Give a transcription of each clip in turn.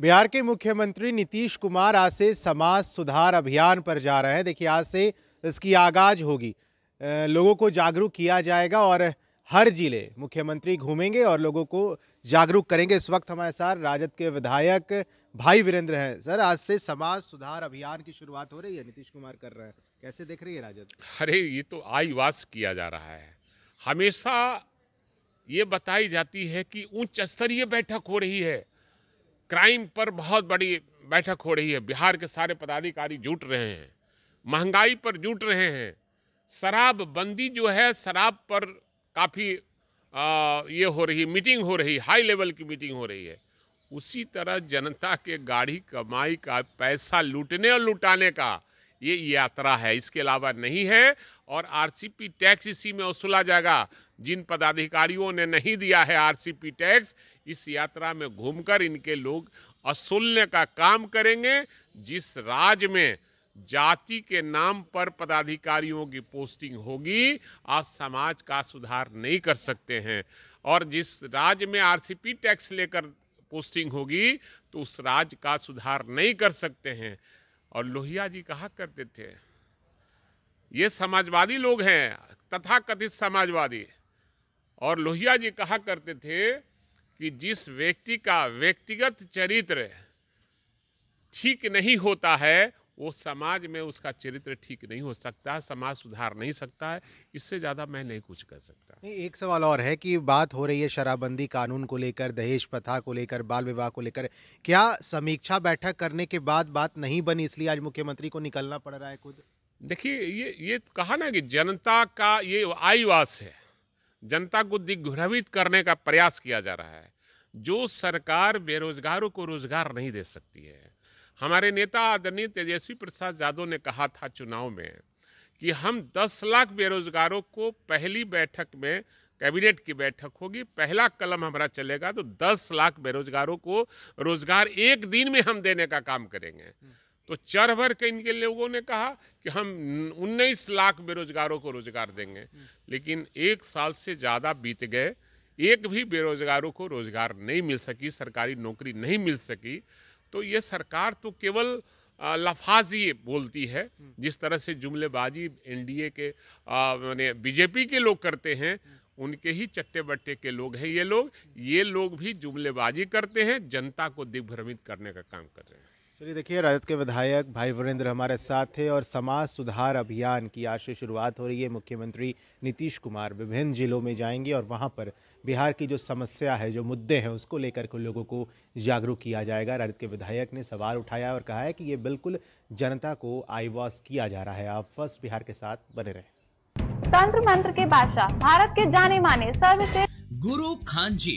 बिहार के मुख्यमंत्री नीतीश कुमार आज से समाज सुधार अभियान पर जा रहे हैं देखिए आज से इसकी आगाज होगी लोगों को जागरूक किया जाएगा और हर जिले मुख्यमंत्री घूमेंगे और लोगों को जागरूक करेंगे इस वक्त हमारे साथ राजद के विधायक भाई वीरेंद्र हैं सर आज से समाज सुधार अभियान की शुरुआत हो रही है नीतीश कुमार कर रहे हैं कैसे देख रही है राजद अरे ये तो आईवास किया जा रहा है हमेशा ये बताई जाती है कि उच्च स्तरीय बैठक हो रही है क्राइम पर बहुत बड़ी बैठक हो रही है बिहार के सारे पदाधिकारी जुट रहे हैं महंगाई पर जुट रहे हैं शराब बंदी जो है शराब पर काफ़ी ये हो रही मीटिंग हो रही हाई लेवल की मीटिंग हो रही है उसी तरह जनता के गाड़ी कमाई का पैसा लूटने और लुटाने का ये यात्रा है इसके अलावा नहीं है और आरसीपी टैक्स इसी में वसूला जाएगा जिन पदाधिकारियों ने नहीं दिया है आरसीपी टैक्स इस यात्रा में घूमकर इनके लोग असूलने का काम करेंगे जिस राज्य में जाति के नाम पर पदाधिकारियों की पोस्टिंग होगी आप समाज का सुधार नहीं कर सकते हैं और जिस राज्य में आरसीपी टैक्स लेकर पोस्टिंग होगी तो उस राज्य का सुधार नहीं कर सकते हैं और लोहिया जी कहा करते थे ये समाजवादी लोग हैं तथा कथित समाजवादी और लोहिया जी कहा करते थे कि जिस व्यक्ति का व्यक्तिगत चरित्र ठीक नहीं होता है वो समाज में उसका चरित्र ठीक नहीं हो सकता है समाज सुधार नहीं सकता है इससे ज़्यादा मैं नहीं कुछ कर सकता नहीं एक सवाल और है कि बात हो रही है शराबबंदी कानून को लेकर दहेज प्रथा को लेकर बाल विवाह को लेकर क्या समीक्षा बैठक करने के बाद बात नहीं बनी इसलिए आज मुख्यमंत्री को निकलना पड़ रहा है खुद देखिए ये ये तो कहा ना कि जनता का ये आईवास है जनता को दिग्भ्रमित करने का प्रयास किया जा रहा है जो सरकार बेरोजगारों को रोजगार नहीं दे सकती है हमारे नेता आदरणीय तेजस्वी प्रसाद यादव ने कहा था चुनाव में कि हम 10 लाख बेरोजगारों को पहली बैठक में कैबिनेट की बैठक होगी पहला कलम हमारा चलेगा तो 10 लाख बेरोजगारों को रोजगार एक दिन में हम देने का काम करेंगे तो चर भर के इनके लोगों ने कहा कि हम 19 लाख बेरोजगारों को रोजगार देंगे लेकिन एक साल से ज़्यादा बीत गए एक भी बेरोजगारों को रोजगार नहीं मिल सकी सरकारी नौकरी नहीं मिल सकी तो ये सरकार तो केवल लफाजी बोलती है जिस तरह से जुमलेबाजी एनडीए के मैंने बीजेपी के लोग करते हैं उनके ही चट्टे बट्टे के लोग हैं ये लोग ये लोग भी जुमलेबाजी करते हैं जनता को दिग्भ्रमित करने का काम कर रहे हैं चलिए देखिए राजद के विधायक भाई वरिंद्र हमारे साथ थे और समाज सुधार अभियान की आज से शुरुआत हो रही है मुख्यमंत्री नीतीश कुमार विभिन्न जिलों में जाएंगे और वहां पर बिहार की जो समस्या है जो मुद्दे हैं उसको लेकर के लोगों को जागरूक किया जाएगा राजद के विधायक ने सवाल उठाया और कहा है कि ये बिल्कुल जनता को आईवॉश किया जा रहा है आप फर्स्ट बिहार के साथ बने रहे तंत्र मंत्र के बादशाह भारत के जाने माने सर्वश्रेष्ठ गुरु खान जी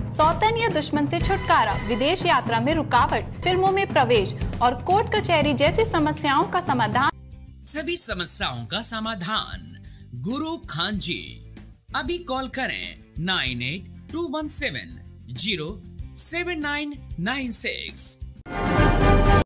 सौतन या दुश्मन से छुटकारा विदेश यात्रा में रुकावट फिल्मों में प्रवेश और कोर्ट कचहरी जैसी समस्याओं का समाधान सभी समस्याओं का समाधान गुरु खान जी अभी कॉल करें nine eight two one seven zero seven nine nine six